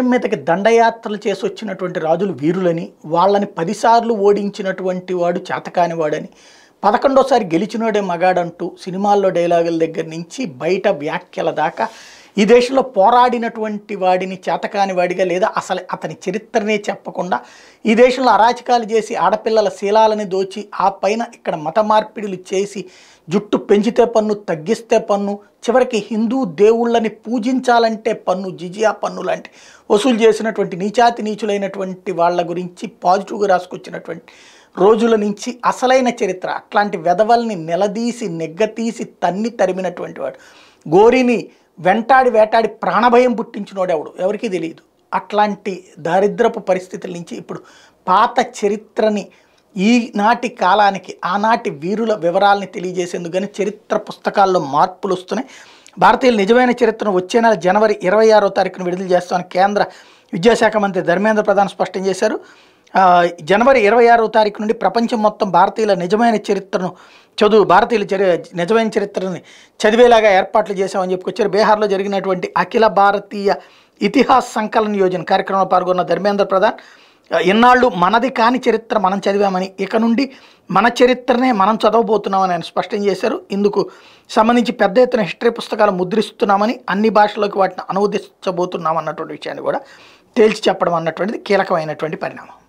రాజ్యం మీదకి దండయాత్రలు చేసి వచ్చినటువంటి రాజులు వీరులని వాళ్ళని పదిసార్లు ఓడించినటువంటి వాడు చేతకానివాడని పదకొండోసారి గెలిచినోడే మగాడంటూ సినిమాల్లో డైలాగుల దగ్గర నుంచి బయట వ్యాఖ్యల దాకా ఈ దేశంలో పోరాడినటువంటి వాడిని చేతకాని వాడిగా లేదా అసలు అతని చరిత్రనే చెప్పకుండా ఈ దేశంలో అరాచకాలు చేసి ఆడపిల్లల శీలాలని దోచి ఆ పైన ఇక్కడ మత మార్పిడులు చేసి జుట్టు పెంచితే పన్ను తగ్గిస్తే పన్ను చివరికి హిందూ దేవుళ్ళని పూజించాలంటే పన్ను జిజియా పన్ను లాంటి వసూలు చేసినటువంటి నీచాతి నీచులైనటువంటి వాళ్ళ గురించి పాజిటివ్గా రాసుకొచ్చినటువంటి రోజుల నుంచి అసలైన చరిత్ర అట్లాంటి వెధవల్ని నిలదీసి నెగ్గతీసి తన్ని తరిమినటువంటి వాడు గోరిని వెంటాడి వేటాడి ప్రాణభయం పుట్టించినోడెవడు ఎవరికీ తెలియదు అట్లాంటి దారిద్రపు పరిస్థితుల నుంచి ఇప్పుడు పాత చరిత్రని ఈనాటి కాలానికి ఆనాటి వీరుల వివరాలని తెలియజేసేందుకు కానీ చరిత్ర పుస్తకాల్లో మార్పులు వస్తున్నాయి భారతీయుల నిజమైన చరిత్రను వచ్చే నెల జనవరి ఇరవై ఆరో తారీఖున విడుదల చేస్తామని కేంద్ర విద్యాశాఖ మంత్రి ధర్మేంద్ర ప్రధాన్ స్పష్టం చేశారు జనవరి ఇరవై ఆరో తారీఖు నుండి ప్రపంచం మొత్తం భారతీయుల నిజమైన చరిత్రను చదువు భారతీయుల చరి నిజమైన చరిత్రని చదివేలాగా ఏర్పాట్లు చేశామని చెప్పుకొచ్చారు బీహార్లో జరిగినటువంటి అఖిల భారతీయ ఇతిహాస సంకలన యోజన కార్యక్రమంలో పాల్గొన్న ధర్మేంద్ర ప్రధాన్ ఇన్నాళ్ళు మనది కాని చరిత్ర మనం చదివామని ఇక నుండి మన చరిత్రనే మనం చదవబోతున్నామని ఆయన స్పష్టం చేశారు ఇందుకు సంబంధించి పెద్ద ఎత్తున హిస్టరీ పుస్తకాలు ముద్రిస్తున్నామని అన్ని భాషల్లోకి వాటిని అన్నటువంటి విషయాన్ని కూడా తేల్చి చెప్పడం అన్నటువంటిది కీలకమైనటువంటి పరిణామం